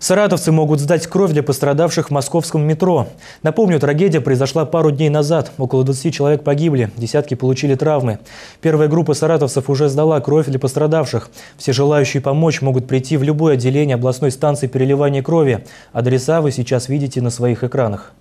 Саратовцы могут сдать кровь для пострадавших в московском метро. Напомню, трагедия произошла пару дней назад. Около 20 человек погибли, десятки получили травмы. Первая группа саратовцев уже сдала кровь для пострадавших. Все желающие помочь могут прийти в любое отделение областной станции переливания крови. Адреса вы сейчас видите на своих экранах.